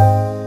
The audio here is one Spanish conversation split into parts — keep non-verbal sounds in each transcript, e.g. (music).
Thank you.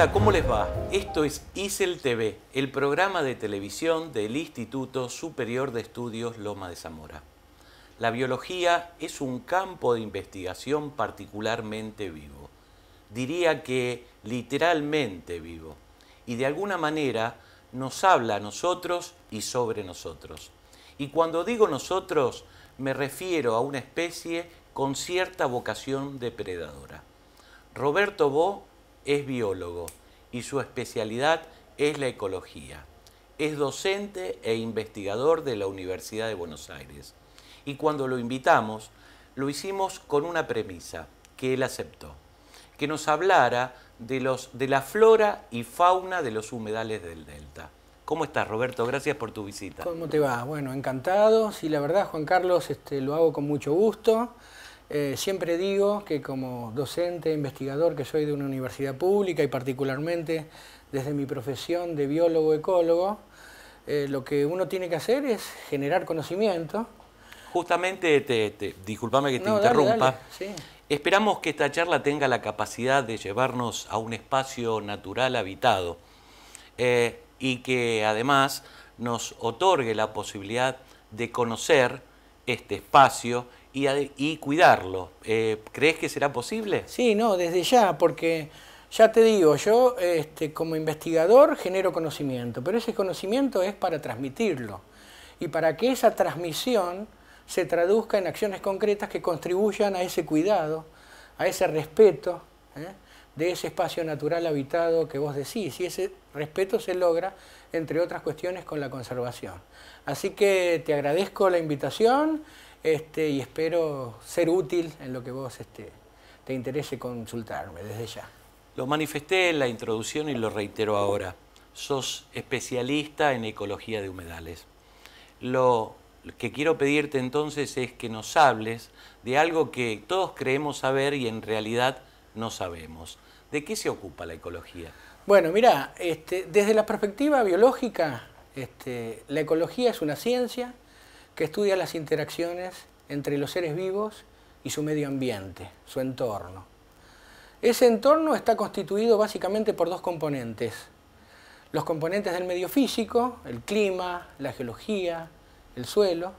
Hola, ¿cómo les va? Esto es ISEL TV, el programa de televisión del Instituto Superior de Estudios Loma de Zamora. La biología es un campo de investigación particularmente vivo, diría que literalmente vivo, y de alguna manera nos habla a nosotros y sobre nosotros. Y cuando digo nosotros, me refiero a una especie con cierta vocación depredadora. Roberto Bo es biólogo y su especialidad es la ecología. Es docente e investigador de la Universidad de Buenos Aires. Y cuando lo invitamos, lo hicimos con una premisa que él aceptó, que nos hablara de, los, de la flora y fauna de los humedales del delta. ¿Cómo estás, Roberto? Gracias por tu visita. ¿Cómo te va? Bueno, encantado. Sí, la verdad, Juan Carlos, este, lo hago con mucho gusto. Eh, siempre digo que como docente, investigador, que soy de una universidad pública y particularmente desde mi profesión de biólogo ecólogo, eh, lo que uno tiene que hacer es generar conocimiento. Justamente, te, disculpame que te interrumpa. Esperamos que esta charla tenga la capacidad de llevarnos a un espacio natural habitado eh, y que además nos otorgue la posibilidad de conocer este espacio y, cuidarlo. Eh, ¿Crees que será posible? Sí, no, desde ya, porque ya te digo, yo este, como investigador genero conocimiento, pero ese conocimiento es para transmitirlo y para que esa transmisión se traduzca en acciones concretas que contribuyan a ese cuidado, a ese respeto ¿eh? de ese espacio natural habitado que vos decís. Y ese respeto se logra, entre otras cuestiones, con la conservación. Así que te agradezco la invitación este, y espero ser útil en lo que vos este, te interese consultarme desde ya. Lo manifesté en la introducción y lo reitero ahora. Sos especialista en ecología de humedales. Lo que quiero pedirte entonces es que nos hables de algo que todos creemos saber y en realidad no sabemos. ¿De qué se ocupa la ecología? Bueno, mira, este, desde la perspectiva biológica, la ecología es una ciencia que estudia las interacciones entre los seres vivos y su medio ambiente, su entorno. Ese entorno está constituido básicamente por dos componentes. Los componentes del medio físico, el clima, la geología, el suelo,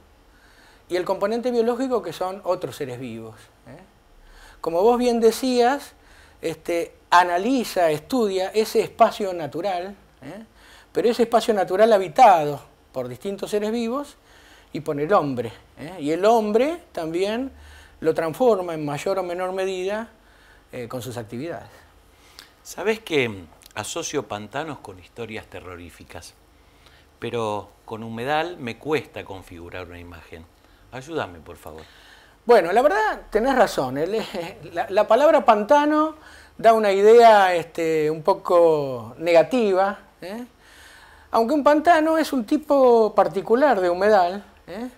y el componente biológico que son otros seres vivos. ¿eh? Como vos bien decías, este, analiza, estudia ese espacio natural, ¿eh? pero ese espacio natural habitado por distintos seres vivos y pone el hombre. ¿eh? Y el hombre también lo transforma en mayor o menor medida eh, con sus actividades. ¿Sabes que asocio pantanos con historias terroríficas? Pero con humedal me cuesta configurar una imagen. Ayúdame, por favor. Bueno, la verdad, tenés razón. Eh, la, palabra pantano da una idea este, un poco negativa, aunque un pantano es un tipo particular de humedal, ¿eh?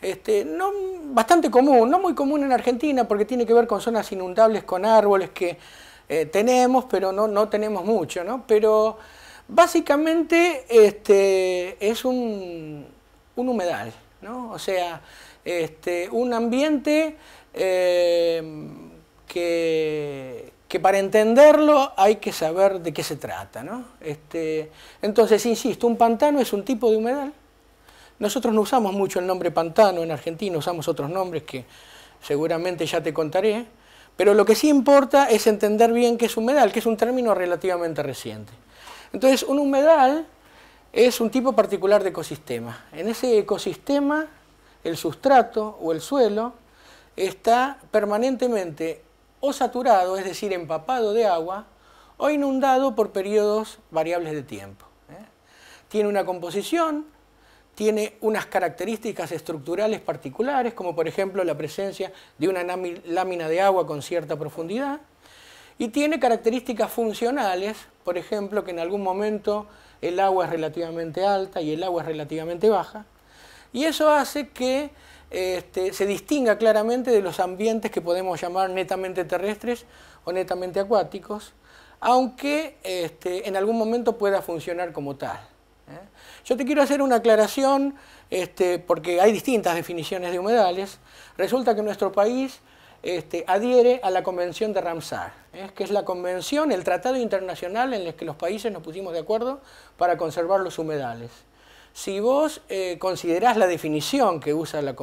Este, no, bastante común, no muy común en Argentina porque tiene que ver con zonas inundables, con árboles que eh, tenemos, pero no, tenemos mucho, ¿no? Pero básicamente este, es un, humedal, ¿no? O sea, este, un ambiente eh, que, para entenderlo hay que saber de qué se trata, ¿no? Este, entonces, insisto, un pantano es un tipo de humedal, nosotros no usamos mucho el nombre pantano en Argentina, usamos otros nombres que seguramente ya te contaré, pero lo que sí importa es entender bien qué es humedal, que es un término relativamente reciente. Entonces, un humedal es un tipo particular de ecosistema. En ese ecosistema, el sustrato o el suelo está permanentemente o saturado, es decir, empapado de agua, o inundado por periodos variables de tiempo. ¿eh? Tiene una composición tiene unas características estructurales particulares, como por ejemplo la presencia de una lámina de agua con cierta profundidad, y tiene características funcionales, por ejemplo, que en algún momento el agua es relativamente alta y el agua es relativamente baja, y eso hace que este, se distinga claramente de los ambientes que podemos llamar netamente terrestres o netamente acuáticos, aunque este, en algún momento pueda funcionar como tal. Yo te quiero hacer una aclaración, este, porque hay distintas definiciones de humedales. Resulta que nuestro país este, adhiere a la Convención de Ramsar, ¿eh? que es la convención, el tratado internacional en el que los países nos pusimos de acuerdo para conservar los humedales. Si vos eh, considerás la definición que usa la,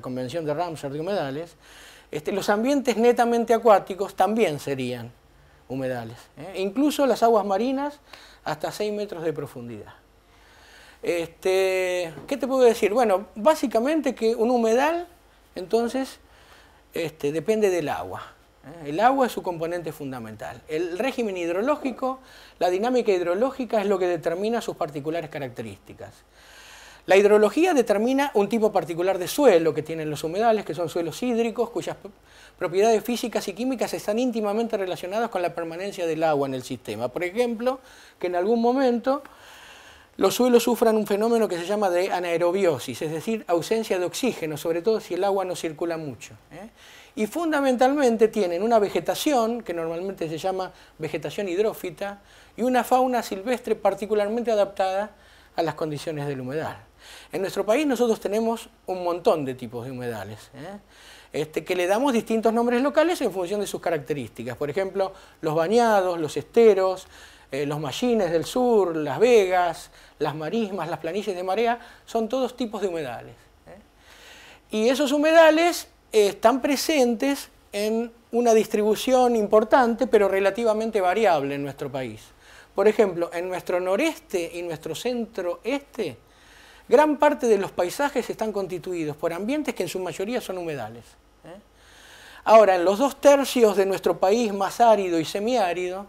Convención de Ramsar de humedales, este, los ambientes netamente acuáticos también serían humedales, ¿eh? e incluso las aguas marinas hasta 6 metros de profundidad. Este, ¿Qué te puedo decir? Bueno, básicamente que un humedal, entonces, este, depende del agua. ¿eh? El agua es su componente fundamental. El régimen hidrológico, la dinámica hidrológica es lo que determina sus particulares características. La hidrología determina un tipo particular de suelo que tienen los humedales, que son suelos hídricos, cuyas propiedades físicas y químicas están íntimamente relacionadas con la permanencia del agua en el sistema. Por ejemplo, que en algún momento los suelos sufran un fenómeno que se llama de anaerobiosis, es decir, ausencia de oxígeno, sobre todo si el agua no circula mucho. ¿eh? Y fundamentalmente tienen una vegetación, que normalmente se llama vegetación hidrófita, y una fauna silvestre particularmente adaptada a las condiciones del humedal. En nuestro país nosotros tenemos un montón de tipos de humedales, ¿eh? este, que le damos distintos nombres locales en función de sus características. Por ejemplo, los bañados, los esteros, eh, los mallines del sur, las vegas, las marismas, las planicies de marea, son todos tipos de humedales. ¿eh? Y esos humedales eh, están presentes en una distribución importante, pero relativamente variable en nuestro país. Por ejemplo, en nuestro noreste y nuestro centro-este, gran parte de los paisajes están constituidos por ambientes que en su mayoría son humedales. Ahora, en los dos tercios de nuestro país más árido y semiárido,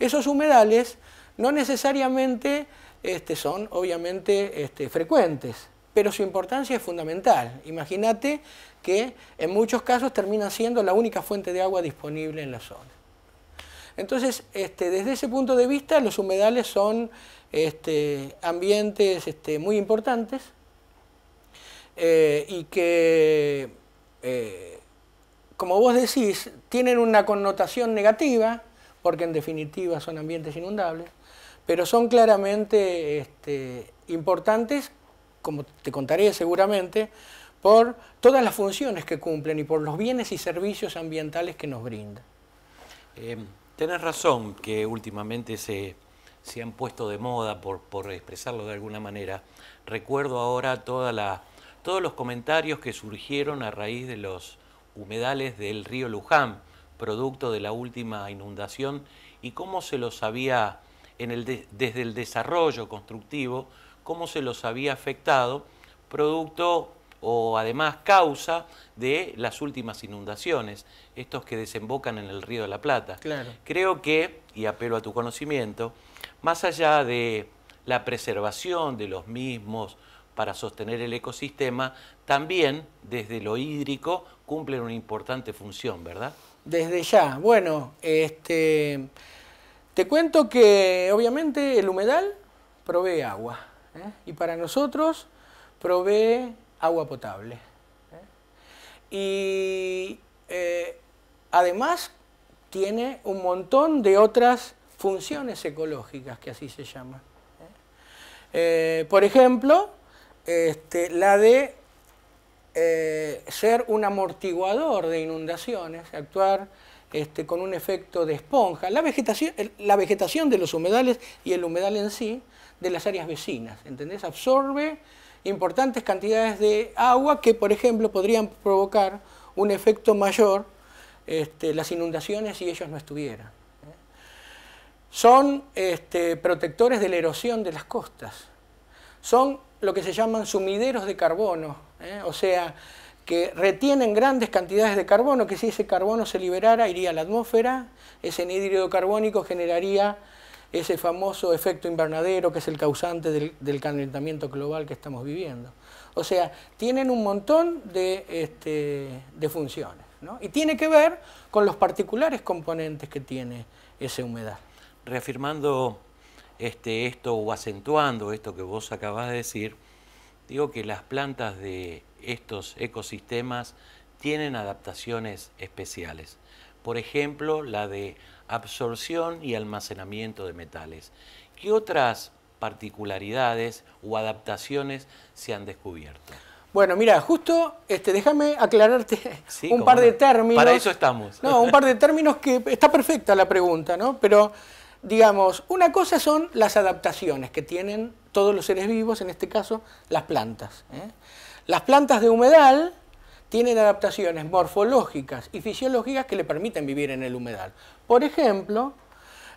esos humedales no necesariamente este, son obviamente este, frecuentes, pero su importancia es fundamental. Imagínate que en muchos casos terminan siendo la única fuente de agua disponible en la zona. Entonces, este, desde ese punto de vista, los humedales son ambientes muy importantes eh, y que, eh, como vos decís, tienen una connotación negativa, porque en definitiva son ambientes inundables, pero son claramente este, importantes, como te contaré seguramente, por todas las funciones que cumplen y por los bienes y servicios ambientales que nos brinda. Eh, tenés razón que últimamente se, han puesto de moda, por, por, expresarlo de alguna manera. Recuerdo ahora toda la, todos los comentarios que surgieron a raíz de los humedales del río Luján, producto de la última inundación y cómo se los había, desde el desarrollo constructivo, cómo se los había afectado, producto o además causa de las últimas inundaciones, estos que desembocan en el Río de la Plata. Creo que, y apelo a tu conocimiento, más allá de la preservación de los mismos para sostener el ecosistema, también desde lo hídrico cumplen una importante función, ¿verdad? desde ya. Bueno, este, te cuento que obviamente el humedal provee agua ¿eh? y para nosotros provee agua potable. ¿eh? Y eh, además tiene un montón de otras funciones ecológicas que así se llama. por ejemplo, este, la de eh, ser un amortiguador de inundaciones, actuar este, con un efecto de esponja, la vegetación, la vegetación de los humedales y el humedal en sí de las áreas vecinas, ¿entendés? Absorbe importantes cantidades de agua que, por ejemplo, podrían provocar un efecto mayor, este, las inundaciones, si ellos no estuvieran. ¿eh? Son este, protectores de la erosión de las costas. Son lo que se llaman sumideros de carbono, ¿eh? o sea, que retienen grandes cantidades de carbono, que si ese carbono se liberara iría a la atmósfera, ese anhídrido carbónico generaría ese famoso efecto invernadero que es el causante del, calentamiento global que estamos viviendo. O sea, tienen un montón de, este, funciones. Y tiene que ver con los particulares componentes que tiene esa humedad. Reafirmando este, esto o acentuando esto que vos acabas de decir, digo que las plantas de estos ecosistemas tienen adaptaciones especiales. Por ejemplo, la de absorción y almacenamiento de metales. ¿Qué otras particularidades o adaptaciones se han descubierto? Bueno, mira, justo, este, déjame aclararte (laughs) un par de términos. Para eso estamos. No, un par de términos que está perfecta la pregunta, ¿no? Pero, digamos, una cosa son las adaptaciones que tienen todos los seres vivos, en este caso las plantas. ¿eh? Las plantas de humedal tienen adaptaciones morfológicas y fisiológicas que le permiten vivir en el humedal. Por ejemplo,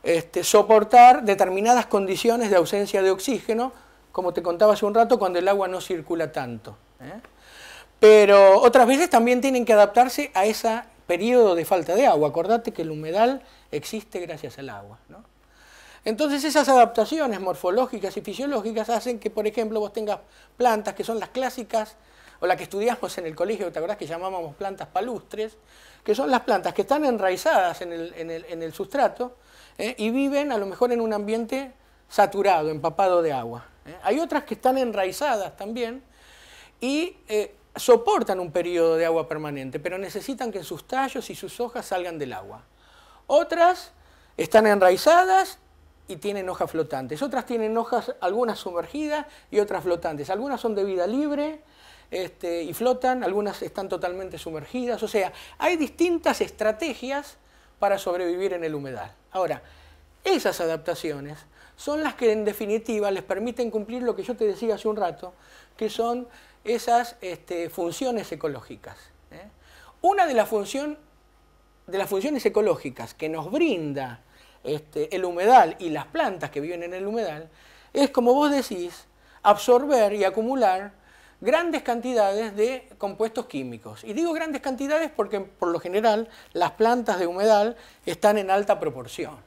este, soportar determinadas condiciones de ausencia de oxígeno, como te contaba hace un rato, cuando el agua no circula tanto. ¿eh? Pero otras veces también tienen que adaptarse a ese periodo de falta de agua. Acordate que el humedal existe gracias al agua. ¿no? Entonces esas adaptaciones morfológicas y fisiológicas hacen que, por ejemplo, vos tengas plantas que son las clásicas, o las que estudiamos en el colegio, ¿te acordás que llamábamos plantas palustres? Que son las plantas que están enraizadas en el, sustrato ¿eh? y viven a lo mejor en un ambiente saturado, empapado de agua. ¿eh? Hay otras que están enraizadas también y eh, soportan un periodo de agua permanente, pero necesitan que sus tallos y sus hojas salgan del agua. Otras están enraizadas y tienen hojas flotantes. Otras tienen hojas, algunas sumergidas y otras flotantes. Algunas son de vida libre este, y flotan, algunas están totalmente sumergidas. O sea, hay distintas estrategias para sobrevivir en el humedal. Ahora, esas adaptaciones son las que en definitiva les permiten cumplir lo que yo te decía hace un rato, que son esas este, funciones ecológicas. ¿eh? Una de, las función, de las funciones ecológicas que nos brinda este, el humedal y las plantas que viven en el humedal, es, como vos decís, absorber y acumular grandes cantidades de compuestos químicos. Y digo grandes cantidades porque por lo general las plantas de humedal están en alta proporción.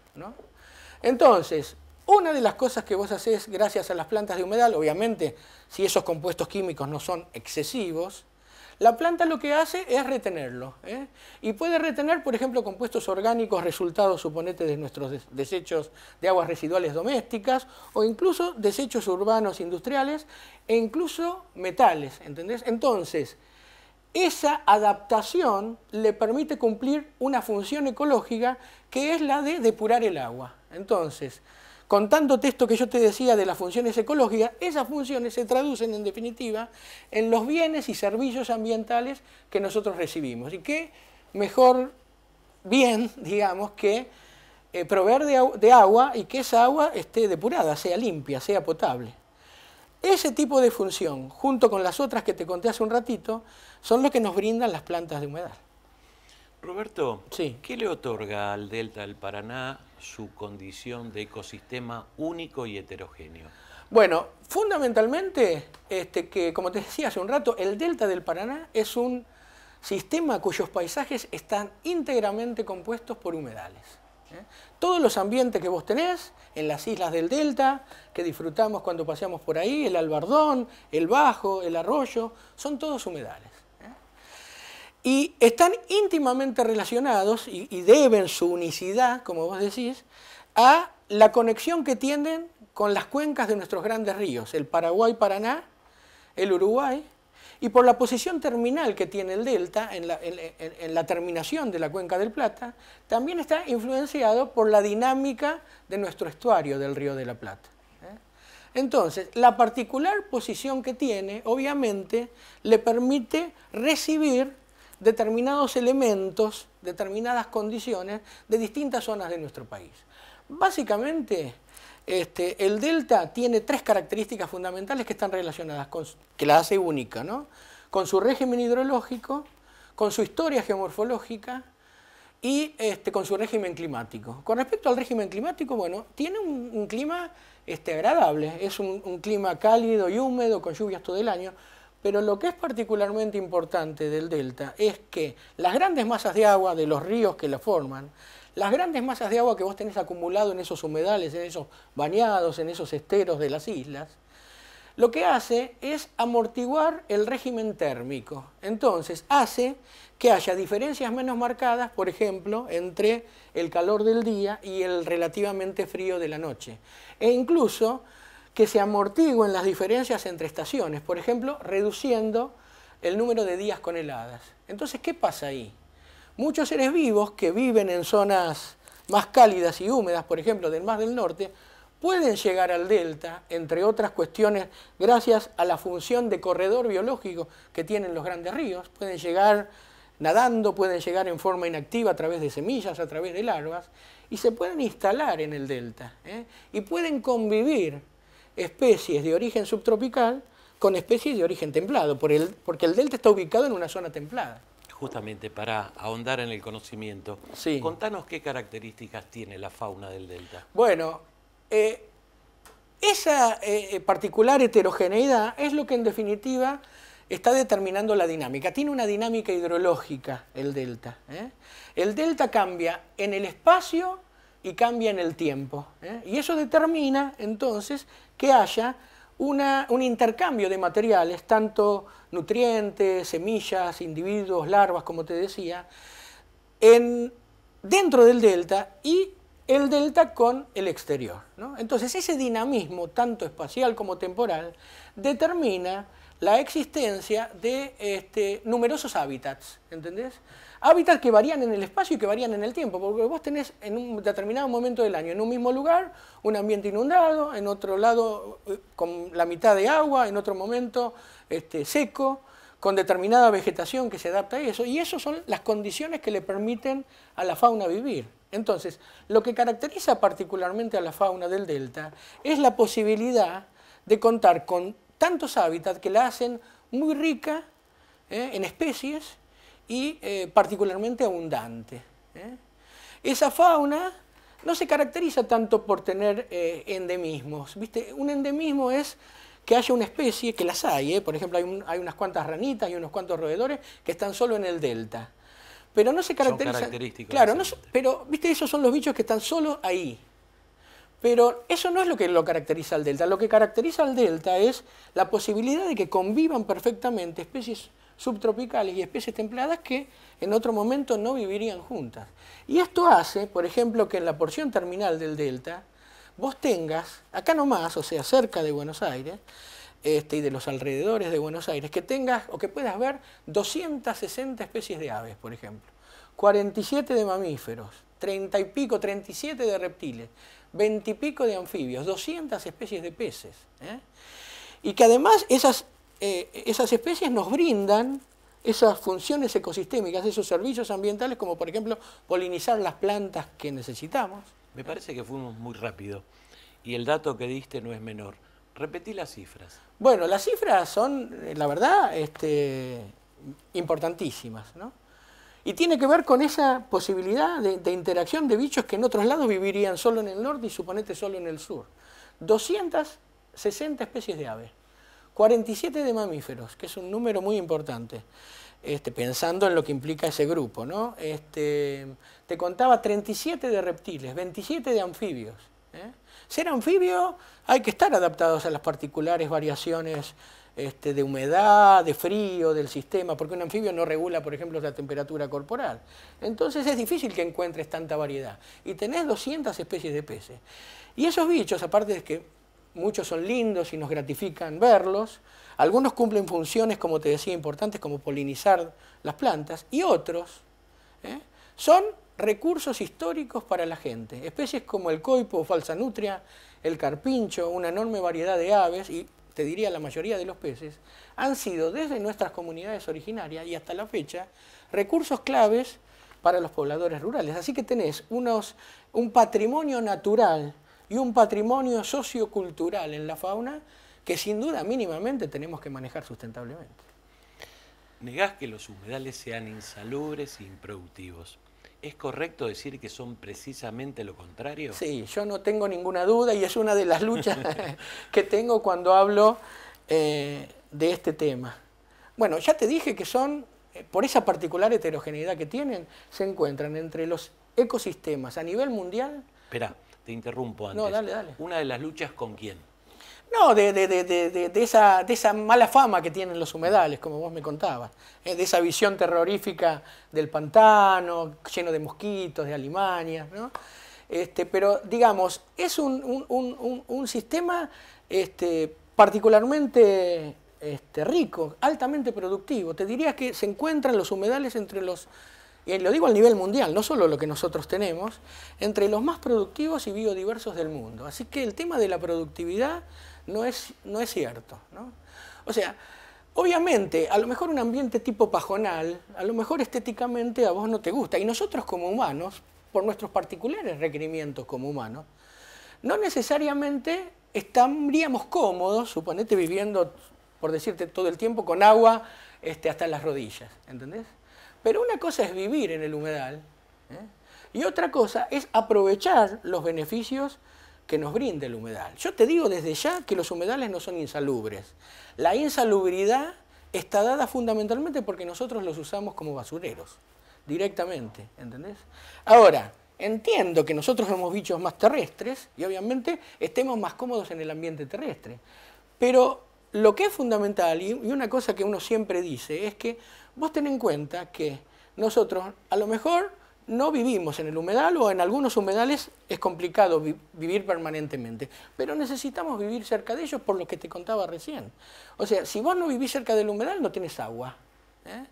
Entonces, una de las cosas que vos haces gracias a las plantas de humedal, obviamente, si esos compuestos químicos no son excesivos, la planta lo que hace es retenerlo. ¿eh? Y puede retener, por ejemplo, compuestos orgánicos resultados, suponete, de nuestros desechos de aguas residuales domésticas o incluso desechos urbanos industriales e incluso metales, ¿entendés? Entonces, esa adaptación le permite cumplir una función ecológica que es la de depurar el agua. Entonces, contándote texto que yo te decía de las funciones ecológicas, esas funciones se traducen en definitiva en los bienes y servicios ambientales que nosotros recibimos. Y qué mejor bien, (laughs) digamos, que eh, proveer de, agua y que esa agua esté depurada, sea limpia, sea potable. Ese tipo de función, junto con las otras que te conté hace un ratito, son los que nos brindan las plantas de humedad. Roberto, ¿qué le otorga al delta del Paraná su condición de ecosistema único y heterogéneo? Bueno, fundamentalmente, este, que como te decía hace un rato, el delta del Paraná es un sistema cuyos paisajes están íntegramente compuestos por humedales. ¿eh? Todos los ambientes que vos tenés en las islas del delta, que disfrutamos cuando paseamos por ahí, el albardón, el bajo, el arroyo, son todos humedales y están íntimamente relacionados y, deben su unicidad, como vos decís, a la conexión que tienen con las cuencas de nuestros grandes ríos, el Paraguay-Paraná, el Uruguay, y por la posición terminal que tiene el delta en la, en la, terminación de la cuenca del Plata, también está influenciado por la dinámica de nuestro estuario del río de la Plata. ¿eh? Entonces, la particular posición que tiene, obviamente, le permite recibir determinados elementos, determinadas condiciones de distintas zonas de nuestro país. Básicamente, este, el delta tiene tres características fundamentales que están relacionadas, con, que la hace única, ¿no? con su régimen hidrológico, con su historia geomorfológica y este, con su régimen climático. Con respecto al régimen climático, bueno, tiene un, clima este, agradable, es un clima cálido y húmedo, con lluvias todo el año, pero lo que es particularmente importante del delta es que las grandes masas de agua de los ríos que la forman, las grandes masas de agua que vos tenés acumulado en esos humedales, en esos bañados, en esos esteros de las islas, lo que hace es amortiguar el régimen térmico. Entonces, hace que haya diferencias menos marcadas, por ejemplo, entre el calor del día y el relativamente frío de la noche. E incluso que se amortiguen las diferencias entre estaciones, por ejemplo, reduciendo el número de días con heladas. Entonces, ¿qué pasa ahí? Muchos seres vivos que viven en zonas más cálidas y húmedas, por ejemplo, del Mar del Norte, pueden llegar al delta, entre otras cuestiones, gracias a la función de corredor biológico que tienen los grandes ríos. Pueden llegar nadando, pueden llegar en forma inactiva a través de semillas, a través de larvas, y se pueden instalar en el delta. ¿eh? Y pueden convivir especies de origen subtropical con especies de origen templado, por el, porque el delta está ubicado en una zona templada. Justamente para ahondar en el conocimiento, contanos qué características tiene la fauna del delta. Bueno, eh, esa eh, eh, particular heterogeneidad es lo que en definitiva está determinando la dinámica. Tiene una dinámica hidrológica el delta. El delta cambia en el espacio y cambia en el tiempo. Y eso determina entonces que haya un intercambio de materiales, tanto nutrientes, semillas, individuos, larvas, como te decía, en, dentro del delta y el delta con el exterior. Entonces ese dinamismo, tanto espacial como temporal, determina la existencia de este, numerosos hábitats, ¿entendés? Hábitats que varían en el espacio y que varían en el tiempo, porque vos tenés en un determinado momento del año, en un mismo lugar, un ambiente inundado, en otro lado eh, con la mitad de agua, en otro momento este, seco, con determinada vegetación que se adapta a eso, y esas son las condiciones que le permiten a la fauna vivir. Entonces, lo que caracteriza particularmente a la fauna del delta es la posibilidad de contar con tantos hábitats que la hacen muy rica ¿eh? en especies y eh, particularmente abundante. ¿eh? Esa fauna no se caracteriza tanto por tener endemismos. ¿viste? Un endemismo es que haya una especie, que las hay, por ejemplo hay, unas cuantas ranitas y unos cuantos roedores que están solo en el delta. Pero no se caracteriza... Son claro, pero viste, esos son los bichos que están solo ahí. Pero eso no es lo que lo caracteriza al delta. Lo que caracteriza al delta es la posibilidad de que convivan perfectamente especies subtropicales y especies templadas que en otro momento no vivirían juntas. Y esto hace, por ejemplo, que en la porción terminal del delta vos tengas, acá nomás, o sea, cerca de Buenos Aires, este, y de los alrededores de Buenos Aires, que tengas o que puedas ver 260 especies de aves, por ejemplo, 47 de mamíferos, 30 y pico, 37 de reptiles, veintipico de anfibios, 200 especies de peces. ¿eh? Y que además esas, eh, esas especies nos brindan esas funciones ecosistémicas, esos servicios ambientales, como por ejemplo polinizar las plantas que necesitamos. Me parece que fuimos muy rápido y el dato que diste no es menor. Repetí las cifras. Bueno, las cifras son, eh, la verdad, este, importantísimas. ¿no? Y tiene que ver con esa posibilidad de, interacción de bichos que en otros lados vivirían solo en el norte y suponete solo en el sur. 260 especies de aves, 47 de mamíferos, que es un número muy importante, este, pensando en lo que implica ese grupo. ¿no? Este, te contaba 37 de reptiles, 27 de anfibios. ¿eh? Ser anfibio hay que estar adaptados a las particulares variaciones este, de humedad, de frío del sistema, porque un anfibio no regula, por ejemplo, la temperatura corporal. Entonces es difícil que encuentres tanta variedad. Y tenés 200 especies de peces. Y esos bichos, aparte de que muchos son lindos y nos gratifican verlos, algunos cumplen funciones, como te decía, importantes, como polinizar las plantas, y otros ¿eh? son recursos históricos para la gente. Especies como el coipo o falsa nutria, el carpincho, una enorme variedad de aves y te diría la mayoría de los peces, han sido desde nuestras comunidades originarias y hasta la fecha recursos claves para los pobladores rurales. Así que tenés un patrimonio natural y un patrimonio sociocultural en la fauna que sin duda mínimamente tenemos que manejar sustentablemente. Negás que los humedales sean insalubres e improductivos. ¿Es correcto decir que son precisamente lo contrario? Sí, yo no tengo ninguna duda y es una de las luchas (laughs) que tengo cuando hablo eh, de este tema. Bueno, ya te dije que son, eh, por esa particular heterogeneidad que tienen, se encuentran entre los ecosistemas a nivel mundial. Espera, te interrumpo antes. No, dale, dale. Una de las luchas con quién? No, de, de, de, de, esa, de esa mala fama que tienen los humedales, como vos me contabas, eh, de esa visión terrorífica del pantano, lleno de mosquitos, de alimañas, ¿no? Este, pero digamos, es un, sistema este, particularmente este, rico, altamente productivo. Te diría que se encuentran los humedales entre los, y lo digo a nivel mundial, no solo lo que nosotros tenemos, entre los más productivos y biodiversos del mundo. Así que el tema de la productividad no es, cierto. ¿no? O sea, obviamente, a lo mejor un ambiente tipo pajonal, a lo mejor estéticamente a vos no te gusta. Y nosotros como humanos, por nuestros particulares requerimientos como humanos, no necesariamente estaríamos cómodos, suponete, viviendo, por decirte, todo el tiempo con agua este, hasta las rodillas, ¿entendés? Pero una cosa es vivir en el humedal ¿eh? y otra cosa es aprovechar los beneficios que nos brinde el humedal. Yo te digo desde ya que los humedales no son insalubres. La insalubridad está dada fundamentalmente porque nosotros los usamos como basureros, directamente, ¿entendés? Ahora, entiendo que nosotros somos bichos más terrestres y obviamente estemos más cómodos en el ambiente terrestre, pero lo que es fundamental y una cosa que uno siempre dice es que vos ten en cuenta que nosotros a lo mejor no vivimos en el humedal o en algunos humedales es complicado vivir permanentemente, pero necesitamos vivir cerca de ellos por lo que te contaba recién. O sea, si vos no vivís cerca del humedal no tenés agua. ¿eh?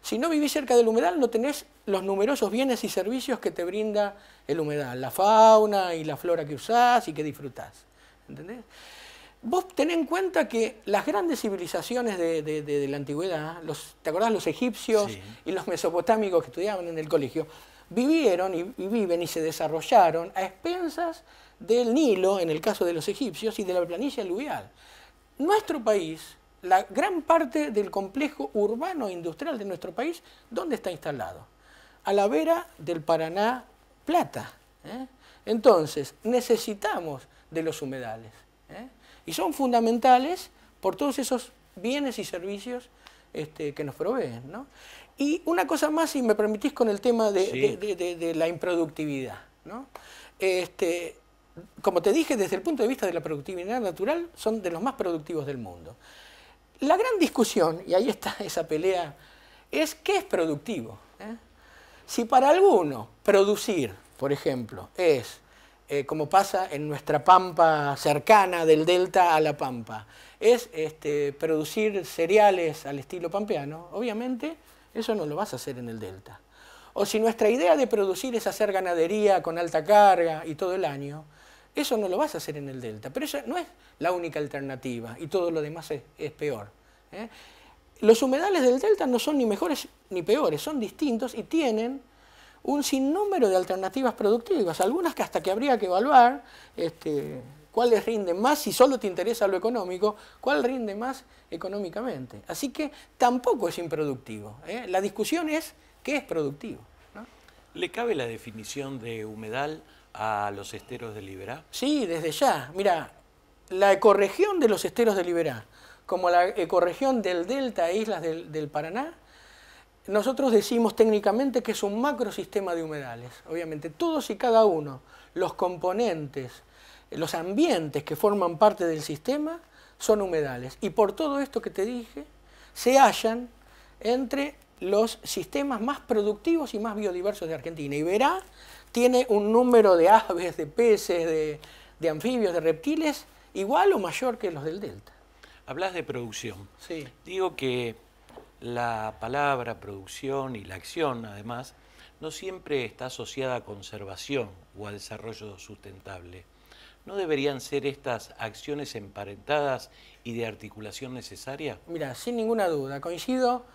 Si no vivís cerca del humedal no tenés los numerosos bienes y servicios que te brinda el humedal, la fauna y la flora que usás y que disfrutás. ¿Entendés? Vos tenés en cuenta que las grandes civilizaciones de, la antigüedad, los, ¿te acordás los egipcios y los mesopotámicos que estudiaban en el colegio? vivieron y, viven y se desarrollaron a expensas del Nilo, en el caso de los egipcios, y de la planilla aluvial. Nuestro país, la gran parte del complejo urbano e industrial de nuestro país, ¿dónde está instalado? A la vera del Paraná Plata. ¿eh? Entonces, necesitamos de los humedales. ¿eh? Y son fundamentales por todos esos bienes y servicios este, que nos proveen. ¿no? Y una cosa más, si me permitís, con el tema de, la improductividad. ¿no? Este, como te dije, desde el punto de vista de la productividad natural, son de los más productivos del mundo. La gran discusión, y ahí está esa pelea, es qué es productivo. ¿eh? Si para alguno producir, por ejemplo, es, eh, como pasa en nuestra pampa cercana, del delta a la pampa, es este, producir cereales al estilo pampeano, obviamente eso no lo vas a hacer en el delta. O si nuestra idea de producir es hacer ganadería con alta carga y todo el año, eso no lo vas a hacer en el delta. Pero eso no es la única alternativa y todo lo demás es, peor. ¿eh? Los humedales del delta no son ni mejores ni peores, son distintos y tienen un sinnúmero de alternativas productivas, algunas que hasta que habría que evaluar. Este, les rinde más si solo te interesa lo económico, cuál rinde más económicamente. Así que tampoco es improductivo. ¿eh? La discusión es qué es productivo. ¿Le cabe la definición de humedal a los esteros de Liberá? Sí, desde ya. Mira, la ecorregión de los esteros de Liberá, como la ecorregión del delta e islas del, del Paraná, nosotros decimos técnicamente que es un macrosistema de humedales. Obviamente, todos y cada uno, los componentes los ambientes que forman parte del sistema son humedales. Y por todo esto que te dije, se hallan entre los sistemas más productivos y más biodiversos de Argentina. Y verá, tiene un número de aves, de peces, de, de anfibios, de reptiles, igual o mayor que los del delta. Hablas de producción. Sí. Digo que la palabra producción y la acción, además, no siempre está asociada a conservación o a desarrollo sustentable. ¿No deberían ser estas acciones emparentadas y de articulación necesaria? Mira, sin ninguna duda, coincido,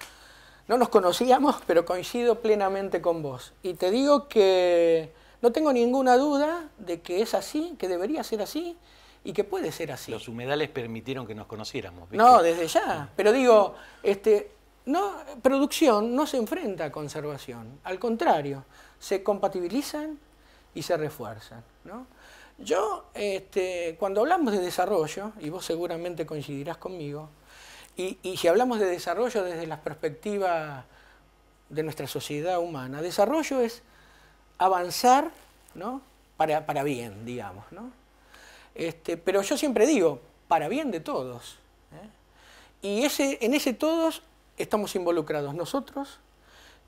no nos conocíamos, pero coincido plenamente con vos. Y te digo que no tengo ninguna duda de que es así, que debería ser así y que puede ser así. Los humedales permitieron que nos conociéramos. No, desde ya. Pero digo, este, no, producción no se enfrenta a conservación, al contrario, se compatibilizan y se refuerzan. ¿no? Yo, este, cuando hablamos de desarrollo, y vos seguramente coincidirás conmigo, y, si hablamos de desarrollo desde la perspectiva de nuestra sociedad humana, desarrollo es avanzar para, bien, digamos. Este, pero yo siempre digo, para bien de todos. ¿eh? Y ese, en ese todos estamos involucrados nosotros,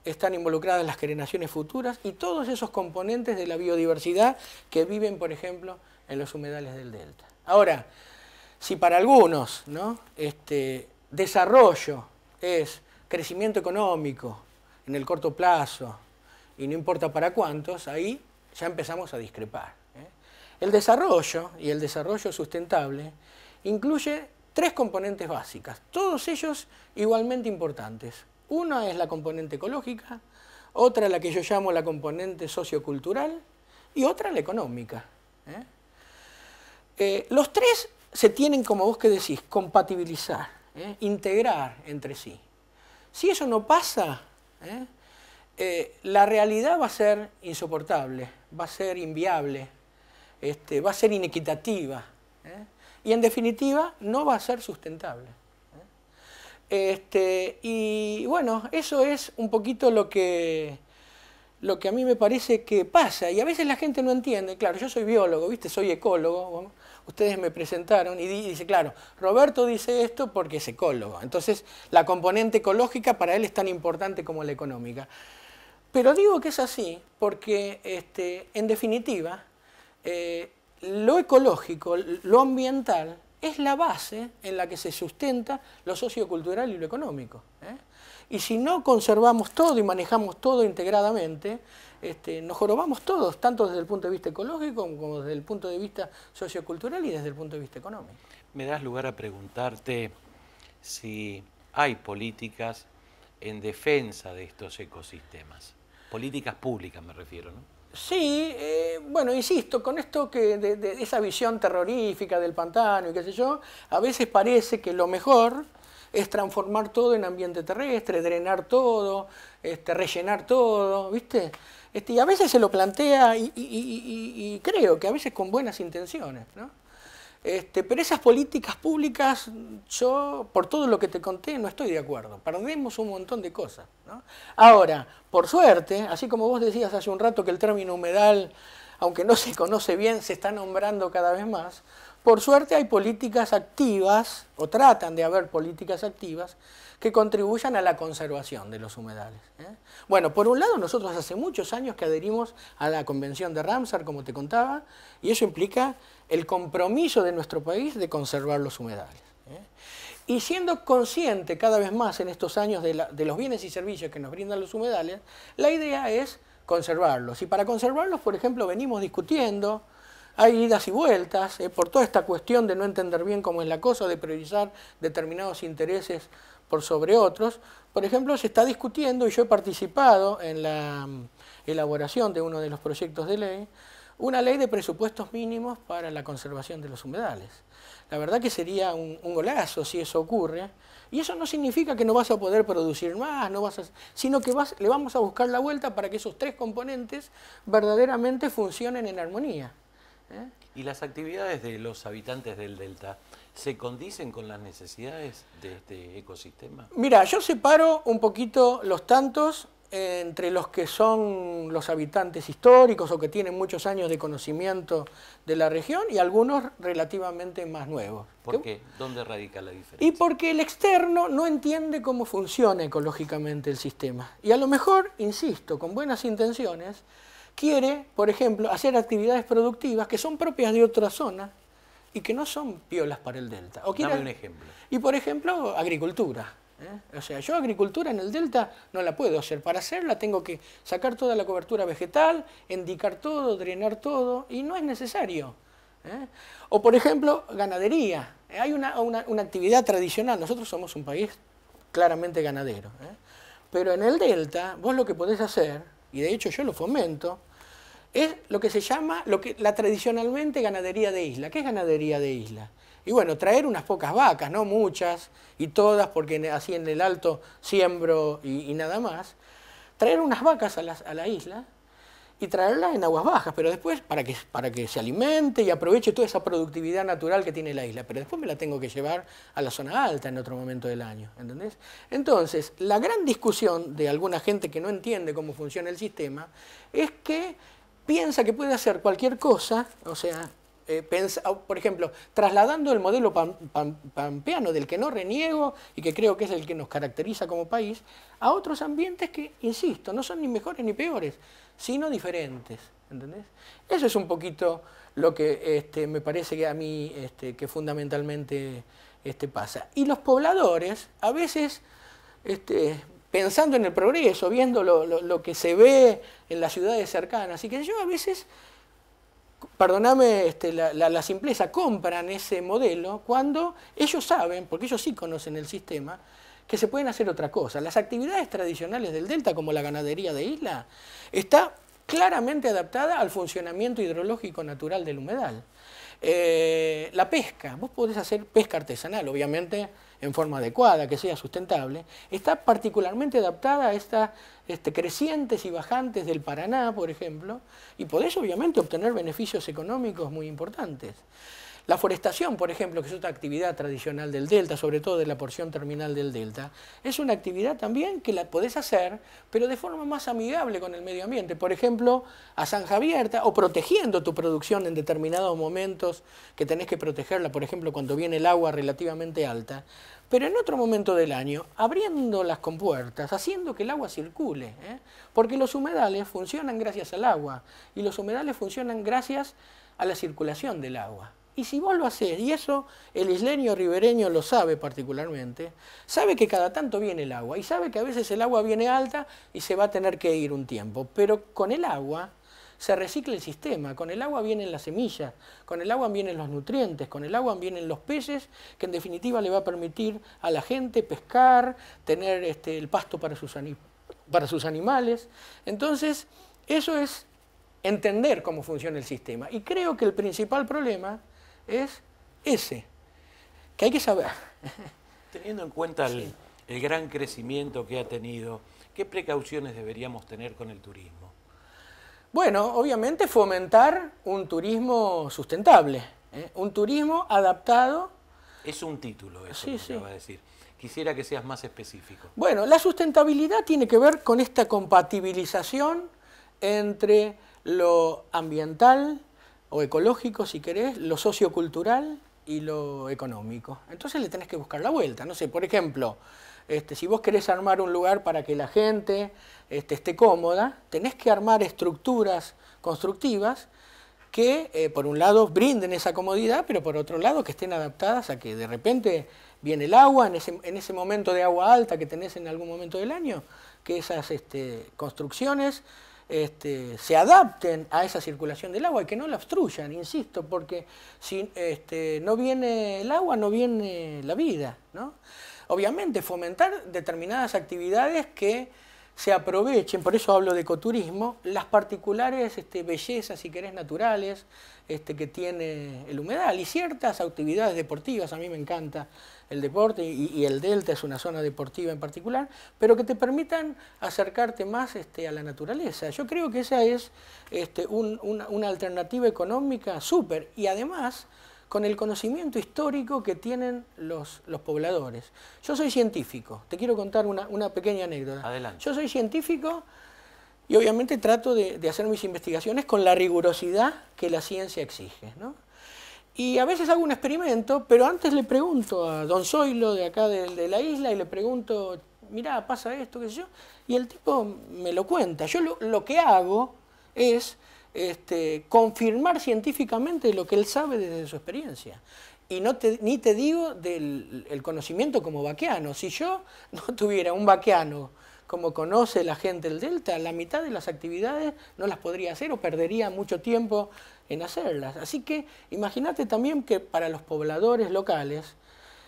están involucradas las generaciones futuras y todos esos componentes de la biodiversidad que viven, por ejemplo, en los humedales del delta. Ahora, si para algunos este, desarrollo es crecimiento económico en el corto plazo y no importa para cuántos, ahí ya empezamos a discrepar. ¿eh? El desarrollo y el desarrollo sustentable incluye tres componentes básicas, todos ellos igualmente importantes. Una es la componente ecológica, otra la que yo llamo la componente sociocultural y otra la económica. ¿eh? Eh, los tres se tienen, como vos que decís, compatibilizar, ¿eh? integrar entre sí. Si eso no pasa, la realidad va a ser insoportable, va a ser inviable, este, va a ser inequitativa y en definitiva no va a ser sustentable. Este, y bueno, eso es un poquito lo que, lo que a mí me parece que pasa. Y a veces la gente no entiende. Claro, yo soy biólogo, ¿viste? Soy ecólogo. Ustedes me presentaron y dice, claro, Roberto dice esto porque es ecólogo. Entonces, la componente ecológica para él es tan importante como la económica. Pero digo que es así porque, este, en definitiva, eh, lo ecológico, lo ambiental, es la base en la que se sustenta lo sociocultural y lo económico. ¿eh? Y si no conservamos todo y manejamos todo integradamente, este, nos jorobamos todos, tanto desde el punto de vista ecológico como desde el punto de vista sociocultural y desde el punto de vista económico. Me das lugar a preguntarte si hay políticas en defensa de estos ecosistemas, políticas públicas me refiero, ¿no? Sí, eh, bueno, insisto, con esto que de, esa visión terrorífica del pantano y qué sé yo, a veces parece que lo mejor es transformar todo en ambiente terrestre, drenar todo, este, rellenar todo, ¿viste? Este, y a veces se lo plantea y, y creo que a veces con buenas intenciones, ¿no? Este, pero esas políticas públicas, yo, por todo lo que te conté, no estoy de acuerdo. Perdemos un montón de cosas. Ahora, por suerte, así como vos decías hace un rato que el término humedal, aunque no se conoce bien, se está nombrando cada vez más, por suerte hay políticas activas, o tratan de haber políticas activas, que contribuyan a la conservación de los humedales. ¿eh? Bueno, por un lado nosotros hace muchos años que adherimos a la Convención de Ramsar, como te contaba, y eso implica el compromiso de nuestro país de conservar los humedales. ¿eh? Y siendo consciente cada vez más en estos años de, de los bienes y servicios que nos brindan los humedales, la idea es conservarlos. Y para conservarlos, por ejemplo, venimos discutiendo hay idas y vueltas eh, por toda esta cuestión de no entender bien cómo es la cosa, de priorizar determinados intereses por sobre otros. Por ejemplo, se está discutiendo, y yo he participado en la mm, elaboración de uno de los proyectos de ley, una ley de presupuestos mínimos para la conservación de los humedales. La verdad que sería un, golazo si eso ocurre. Y eso no significa que no vas a poder producir más, no vas a, sino que le vamos a buscar la vuelta para que esos tres componentes verdaderamente funcionen en armonía. ¿Eh? ¿Y las actividades de los habitantes del delta se condicen con las necesidades de este ecosistema? Mira, yo separo un poquito los tantos eh, entre los que son los habitantes históricos o que tienen muchos años de conocimiento de la región y algunos relativamente más nuevos. ¿Por qué? ¿Dónde radica la diferencia? Y porque el externo no entiende cómo funciona ecológicamente el sistema. Y a lo mejor, insisto, con buenas intenciones, quiere, por ejemplo, hacer actividades productivas que son propias de otra zona y que no son piolas para el delta. Dame un ejemplo. Y por ejemplo, agricultura. ¿eh? O sea, yo agricultura en el delta no la puedo hacer. Para hacerla tengo que sacar toda la cobertura vegetal, indicar todo, drenar todo, y no es necesario. ¿eh? O por ejemplo, ganadería. Hay una, actividad tradicional. Nosotros somos un país claramente ganadero. ¿eh? Pero en el delta, vos lo que podés hacer y de hecho yo lo fomento, es lo que se llama lo que, la tradicionalmente ganadería de isla. ¿Qué es ganadería de isla? Y bueno, traer unas pocas vacas, no muchas, y todas, porque así en el alto siembro y, nada más. Traer unas vacas a, a la isla y traerla en aguas bajas, pero después para que, para que se alimente y aproveche toda esa productividad natural que tiene la isla, pero después me la tengo que llevar a la zona alta en otro momento del año, ¿entendés? Entonces, la gran discusión de alguna gente que no entiende cómo funciona el sistema es que piensa que puede hacer cualquier cosa, o sea, eh, por ejemplo, trasladando el modelo pampeano del que no reniego y que creo que es el que nos caracteriza como país, a otros ambientes que, insisto, no son ni mejores ni peores, sino diferentes. Eso es un poquito lo que este, me parece que a mí este, que fundamentalmente este, pasa. Y los pobladores, a veces, este, pensando en el progreso, viendo lo, que se ve en las ciudades cercanas, y que yo a veces, perdoname la simpleza, compran ese modelo cuando ellos saben, porque ellos sí conocen el sistema, que se pueden hacer otra cosa. Las actividades tradicionales del delta, como la ganadería de isla, está claramente adaptada al funcionamiento hidrológico natural del humedal. Eh, la pesca, vos podés hacer pesca artesanal, obviamente en forma adecuada, que sea sustentable, está particularmente adaptada a estas este, crecientes y bajantes del Paraná, por ejemplo, y podés obviamente obtener beneficios económicos muy importantes. La forestación, por ejemplo, que es otra actividad tradicional del delta, sobre todo de la porción terminal del delta, es una actividad también que la podés hacer, pero de forma más amigable con el medio ambiente. Por ejemplo, a zanja abierta o protegiendo tu producción en determinados momentos que tenés que protegerla, por ejemplo, cuando viene el agua relativamente alta, pero en otro momento del año, abriendo las compuertas, haciendo que el agua circule, ¿eh? porque los humedales funcionan gracias al agua y los humedales funcionan gracias a la circulación del agua. Y si vos lo haces, y eso el isleño ribereño lo sabe particularmente, sabe que cada tanto viene el agua y sabe que a veces el agua viene alta y se va a tener que ir un tiempo. Pero con el agua se recicla el sistema, con el agua vienen las semillas, con el agua vienen los nutrientes, con el agua vienen los peces, que en definitiva le va a permitir a la gente pescar, tener este, el pasto para sus, para sus animales. Entonces, eso es entender cómo funciona el sistema. Y creo que el principal problema es ese, que hay que saber. (laughs) Teniendo en cuenta el, gran crecimiento que ha tenido, ¿qué precauciones deberíamos tener con el turismo? Bueno, obviamente fomentar un turismo sustentable, ¿eh? un turismo adaptado. Es un título eso que va a decir. Quisiera que seas más específico. Bueno, la sustentabilidad tiene que ver con esta compatibilización entre lo ambiental, o ecológico, si querés, lo sociocultural y lo económico. Entonces le tenés que buscar la vuelta. No sé, por ejemplo, este, si vos querés armar un lugar para que la gente este, esté cómoda, tenés que armar estructuras constructivas que, eh, por un lado, brinden esa comodidad, pero por otro lado, que estén adaptadas a que de repente viene el agua, en ese, momento de agua alta que tenés en algún momento del año, que esas este, construcciones este, se adapten a esa circulación del agua y que no la obstruyan, insisto, porque si este, no viene el agua, no viene la vida. Obviamente, fomentar determinadas actividades que se aprovechen, por eso hablo de ecoturismo, las particulares este, bellezas, y querés, naturales que tiene el humedal y ciertas actividades deportivas, a mí me encanta el deporte y, el delta es una zona deportiva en particular, pero que te permitan acercarte más este, a la naturaleza. Yo creo que esa es este, una, alternativa económica súper y además con el conocimiento histórico que tienen los, pobladores. Yo soy científico, te quiero contar una, pequeña anécdota. Adelante. Yo soy científico y obviamente trato de, de, hacer mis investigaciones con la rigurosidad que la ciencia exige. ¿no? Y a veces hago un experimento, pero antes le pregunto a Don Zoilo de acá de, la isla y le pregunto, mirá, pasa esto, qué sé yo, y el tipo me lo cuenta. Yo lo, que hago es este, confirmar científicamente lo que él sabe desde su experiencia. Y no ni te digo del conocimiento como vaqueano. Si yo (laughs) no tuviera un vaqueano como conoce la gente del Delta, la mitad de las actividades no las podría hacer o perdería mucho tiempo en hacerlas. Así que imagínate también que para los pobladores locales,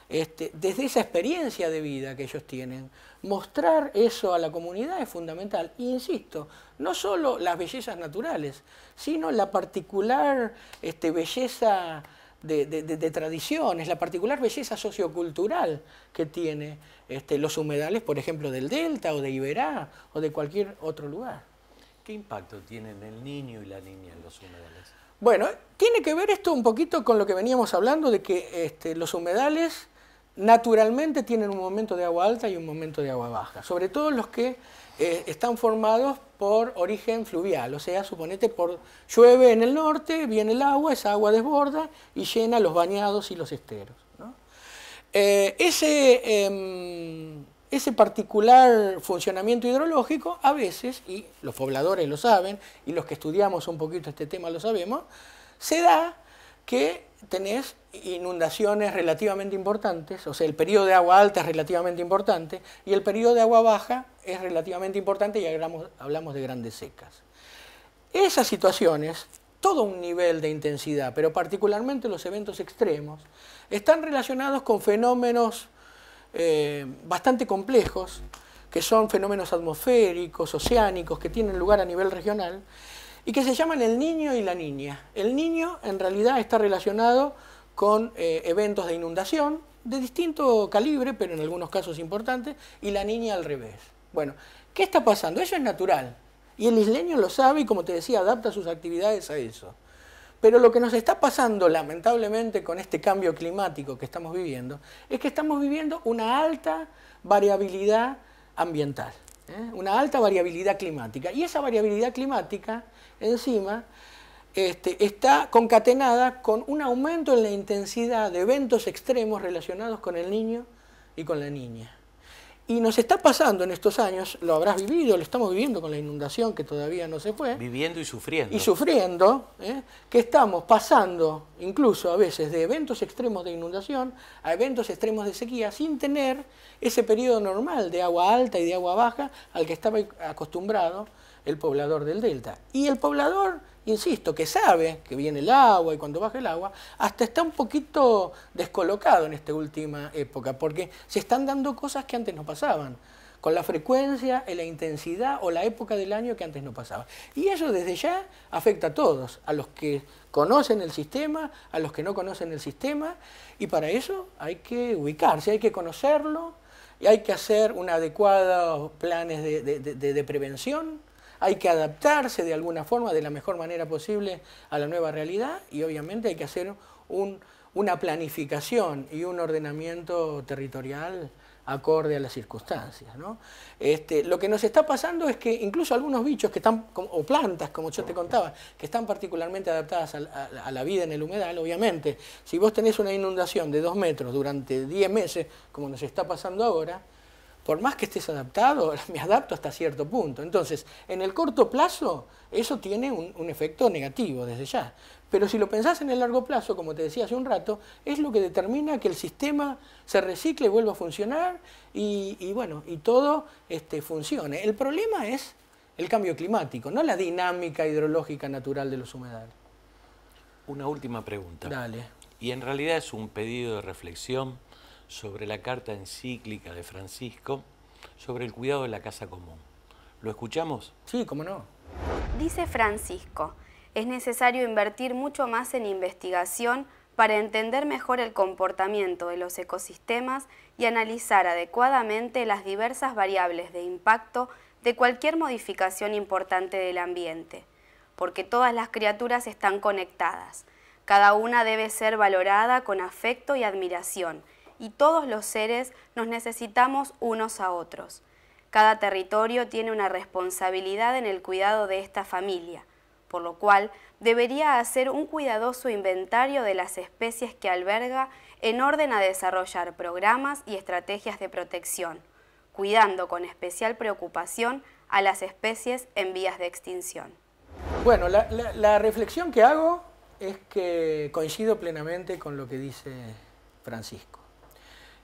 este, desde esa experiencia de vida que ellos tienen, mostrar eso a la comunidad es fundamental. insisto, no solo las bellezas naturales, sino la particular este, belleza de, tradiciones, la particular belleza sociocultural que tiene este, los humedales, por ejemplo, del Delta o de Iberá o de cualquier otro lugar. ¿Qué impacto tienen el niño y la niña en los humedales? Bueno, tiene que ver esto un poquito con lo que veníamos hablando de que este, los humedales naturalmente tienen un momento de agua alta y un momento de agua baja, sobre todo los que eh, están formados por origen fluvial, o sea, suponete por llueve en el norte, viene el agua, esa agua desborda y llena los bañados y los esteros. Eh, ese em, ese particular funcionamiento hidrológico, a veces, y los pobladores lo saben, y los que estudiamos un poquito este tema lo sabemos, se da que tenés inundaciones relativamente importantes, o sea, el periodo de agua alta es relativamente importante, y el periodo de agua baja es relativamente importante y hablamos, hablamos de grandes secas. Esas situaciones, todo un nivel de intensidad, pero particularmente los eventos extremos, están relacionados con fenómenos eh, bastante complejos, que son fenómenos atmosféricos, oceánicos, que tienen lugar a nivel regional, y que se llaman el niño y la niña. El niño en realidad está relacionado con eh, eventos de inundación de distinto calibre, pero en algunos casos importantes, y la niña al revés. Bueno, ¿qué está pasando? Eso es natural. Y el isleño lo sabe y, como te decía, adapta sus actividades a eso. Pero lo que nos está pasando lamentablemente con este cambio climático que estamos viviendo es que estamos viviendo una alta variabilidad ambiental, ¿eh? una alta variabilidad climática. Y esa variabilidad climática, encima, este, está concatenada con un aumento en la intensidad de eventos extremos relacionados con el niño y con la niña. Y nos está pasando en estos años, lo habrás vivido, lo estamos viviendo con la inundación que todavía no se fue. Viviendo y sufriendo. Y sufriendo, ¿eh? que estamos pasando incluso a veces de eventos extremos de inundación a eventos extremos de sequía sin tener ese periodo normal de agua alta y de agua baja al que estaba acostumbrado el poblador del delta. Y el poblador insisto, que sabe que viene el agua y cuando baja el agua, hasta está un poquito descolocado en esta última época, porque se están dando cosas que antes no pasaban, con la frecuencia, la intensidad o la época del año que antes no pasaba. Y eso desde ya afecta a todos, a los que conocen el sistema, a los que no conocen el sistema, y para eso hay que ubicarse, hay que conocerlo, y hay que hacer un adecuado planes de prevención, hay que adaptarse de alguna forma, de la mejor manera posible, a la nueva realidad y obviamente hay que hacer una planificación y un ordenamiento territorial acorde a las circunstancias. Este, lo que nos está pasando es que incluso algunos bichos que están, o plantas, como yo te contaba, que están particularmente adaptadas a, la vida en el humedal, obviamente, si vos tenés una inundación de dos metros durante 10 meses, como nos está pasando ahora, por más que estés adaptado, (laughs) me adapto hasta cierto punto. Entonces, en el corto plazo, eso tiene un, efecto negativo desde ya. Pero si lo pensás en el largo plazo, como te decía hace un rato, es lo que determina que el sistema se recicle, vuelva a funcionar y, bueno, y todo este, funcione. El problema es el cambio climático, no la dinámica hidrológica natural de los humedales. Una última pregunta. Dale. Y en realidad es un pedido de reflexión sobre la carta encíclica de Francisco sobre el cuidado de la casa común. ¿Lo escuchamos? Sí, cómo no. Dice Francisco, es necesario invertir mucho más en investigación para entender mejor el comportamiento de los ecosistemas y analizar adecuadamente las diversas variables de impacto de cualquier modificación importante del ambiente, porque todas las criaturas están conectadas. Cada una debe ser valorada con afecto y admiración, y todos los seres nos necesitamos unos a otros. Cada territorio tiene una responsabilidad en el cuidado de esta familia, por lo cual debería hacer un cuidadoso inventario de las especies que alberga en orden a desarrollar programas y estrategias de protección, cuidando con especial preocupación a las especies en vías de extinción. Bueno, la, la reflexión que hago es que coincido plenamente con lo que dice Francisco.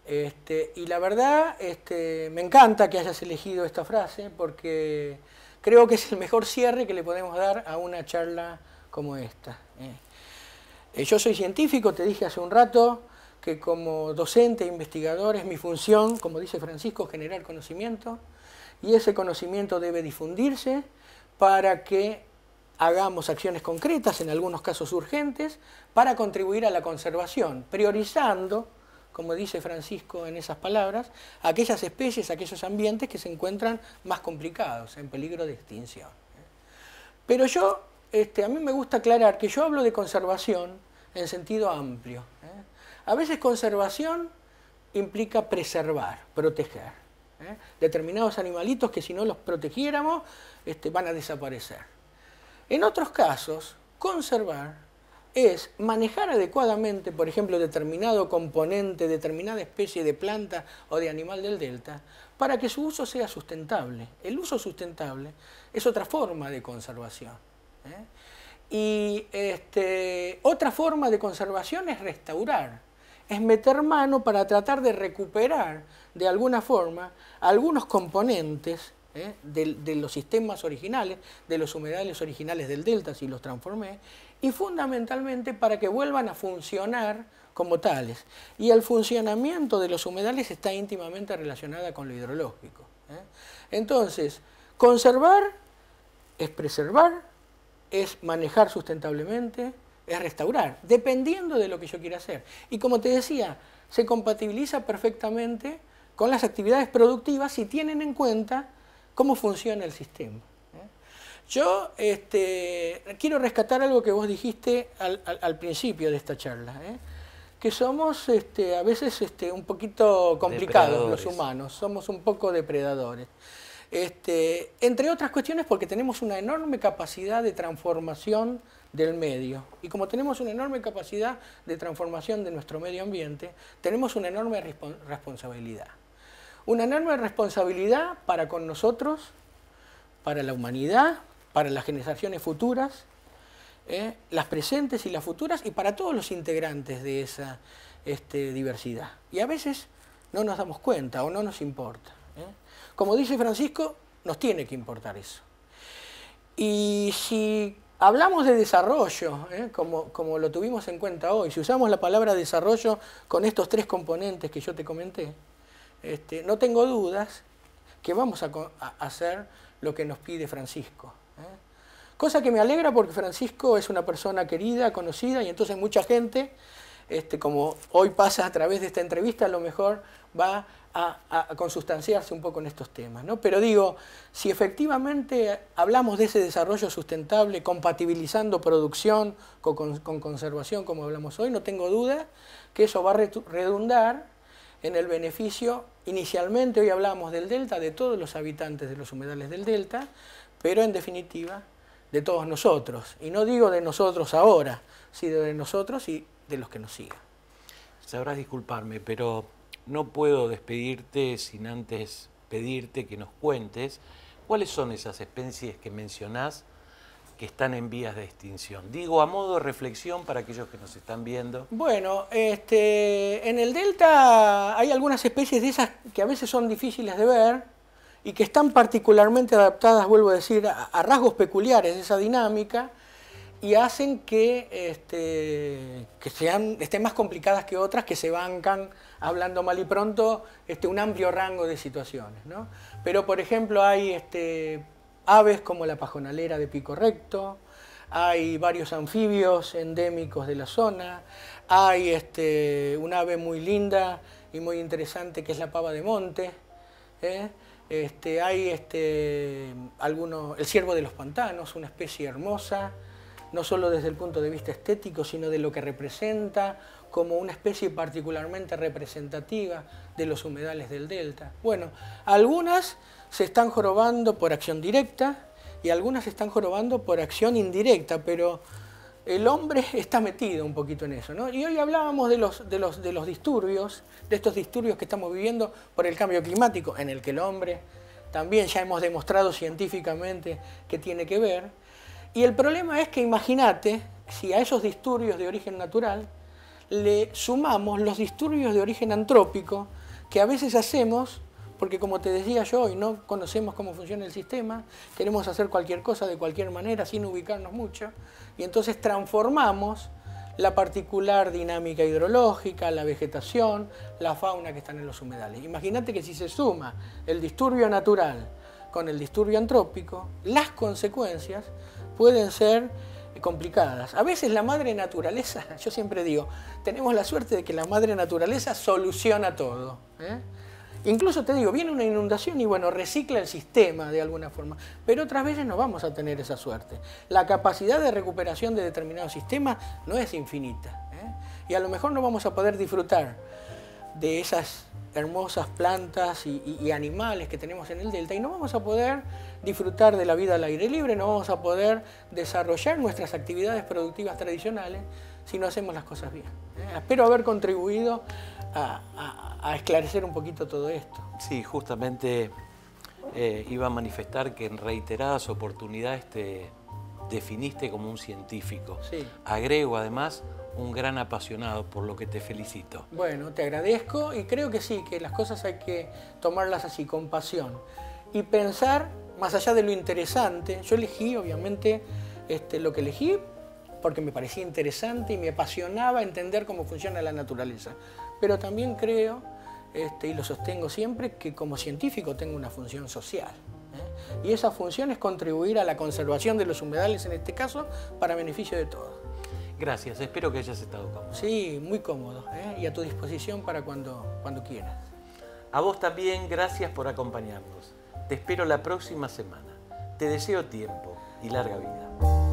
Este, y la verdad, este, me encanta que hayas elegido esta frase porque creo que es el mejor cierre que le podemos dar a una charla como esta. ¿eh? Eh, yo soy científico, te dije hace un rato que como docente e investigador es mi función, como dice Francisco, generar conocimiento y ese conocimiento debe difundirse para que hagamos acciones concretas, en algunos casos urgentes, para contribuir a la conservación, priorizando como dice Francisco en esas palabras, aquellas especies, aquellos ambientes que se encuentran más complicados, en peligro de extinción. Pero yo, este, a mí me gusta aclarar que yo hablo de conservación en sentido amplio. ¿eh? A veces conservación implica preservar, proteger. ¿eh? Determinados animalitos que si no los protegiéramos este, van a desaparecer. En otros casos, conservar es manejar adecuadamente, por ejemplo, determinado componente, determinada especie de planta o de animal del delta, para que su uso sea sustentable. El uso sustentable es otra forma de conservación. ¿eh? Y este, otra forma de conservación es restaurar, es meter mano para tratar de recuperar de alguna forma algunos componentes ¿eh? de los sistemas originales, de los humedales originales del delta, si los transformé, y fundamentalmente para que vuelvan a funcionar como tales. Y el funcionamiento de los humedales está íntimamente relacionado con lo hidrológico. ¿eh? Entonces, conservar es preservar, es manejar sustentablemente, es restaurar, dependiendo de lo que yo quiera hacer. Y como te decía, se compatibiliza perfectamente con las actividades productivas si tienen en cuenta cómo funciona el sistema. Yo este, quiero rescatar algo que vos dijiste al, principio de esta charla, ¿eh? que somos este, a veces este, un poquito complicados los humanos, somos un poco depredadores. entre otras cuestiones porque tenemos una enorme capacidad de transformación del medio. Y como tenemos una enorme capacidad de transformación de nuestro medio ambiente, tenemos una enorme responsabilidad. Una enorme responsabilidad para con nosotros, para la humanidad, para las generaciones futuras, ¿eh? las presentes y las futuras, y para todos los integrantes de esa este, diversidad. Y a veces no nos damos cuenta o no nos importa. ¿eh? Como dice Francisco, nos tiene que importar eso. Y si hablamos de desarrollo, ¿eh? como, como lo tuvimos en cuenta hoy, si usamos la palabra desarrollo con estos tres componentes que yo te comenté, este, no tengo dudas que vamos a hacer lo que nos pide Francisco. ¿Eh? Cosa que me alegra porque Francisco es una persona querida, conocida, y entonces mucha gente, este, como hoy pasa a través de esta entrevista, a lo mejor va a, consustanciarse un poco en estos temas. ¿no? Pero digo, si efectivamente hablamos de ese desarrollo sustentable, compatibilizando producción con, con conservación, como hablamos hoy, no tengo duda que eso va a redundar en el beneficio, inicialmente hoy hablamos del delta, de todos los habitantes de los humedales del delta, pero en definitiva de todos nosotros. Y no digo de nosotros ahora, sino de nosotros y de los que nos sigan. Sabrás disculparme, pero no puedo despedirte sin antes pedirte que nos cuentes cuáles son esas especies que mencionás que están en vías de extinción. Digo, a modo de reflexión para aquellos que nos están viendo. Bueno, este, en el delta hay algunas especies de esas que a veces son difíciles de ver, y que están particularmente adaptadas, vuelvo a decir, a, rasgos peculiares de esa dinámica y hacen este, que, sean, estén más complicadas que otras que se bancan, hablando mal y pronto, este, un amplio rango de situaciones. Pero, por ejemplo, hay este, aves como la pajonalera de pico recto, hay varios anfibios endémicos de la zona, hay un ave muy linda y muy interesante que es la pava de monte, ¿eh? Este, hay este, algunos, el ciervo de los pantanos, una especie hermosa, no solo desde el punto de vista estético, sino de lo que representa, como una especie particularmente representativa de los humedales del delta. Bueno, algunas se están jorobando por acción directa y algunas se están jorobando por acción indirecta, pero el hombre está metido un poquito en eso. ¿no? Y hoy hablábamos de los, de, los, de los disturbios, de estos disturbios que estamos viviendo por el cambio climático, en el que el hombre también ya hemos demostrado científicamente que tiene que ver. Y el problema es que imagínate si a esos disturbios de origen natural le sumamos los disturbios de origen antrópico que a veces hacemos porque como te decía yo, hoy no conocemos cómo funciona el sistema, queremos hacer cualquier cosa de cualquier manera sin ubicarnos mucho, y entonces transformamos la particular dinámica hidrológica, la vegetación, la fauna que están en los humedales. Imagínate que si se suma el disturbio natural con el disturbio antrópico, las consecuencias pueden ser complicadas. A veces la madre naturaleza, (laughs) yo siempre digo, tenemos la suerte de que la madre naturaleza soluciona todo. ¿eh? Incluso te digo, viene una inundación y bueno, recicla el sistema de alguna forma, pero otras veces no vamos a tener esa suerte. La capacidad de recuperación de determinados sistemas no es infinita ¿eh? y a lo mejor no vamos a poder disfrutar de esas hermosas plantas y, animales que tenemos en el delta y no vamos a poder disfrutar de la vida al aire libre, no vamos a poder desarrollar nuestras actividades productivas tradicionales si no hacemos las cosas bien. ¿eh? Espero haber contribuido a, esclarecer un poquito todo esto. Sí, justamente eh, iba a manifestar que en reiteradas oportunidades te definiste como un científico. Sí. Agrego además un gran apasionado, por lo que te felicito. Bueno, te agradezco y creo que sí, que las cosas hay que tomarlas así, con pasión. Y pensar, más allá de lo interesante, yo elegí obviamente este, lo que elegí porque me parecía interesante y me apasionaba entender cómo funciona la naturaleza pero también creo, este, y lo sostengo siempre, que como científico tengo una función social. ¿eh? Y esa función es contribuir a la conservación de los humedales, en este caso, para beneficio de todos. Gracias, espero que hayas estado cómodo. Sí, muy cómodo, ¿eh? y a tu disposición para cuando, cuando quieras. A vos también, gracias por acompañarnos. Te espero la próxima semana. Te deseo tiempo y larga vida.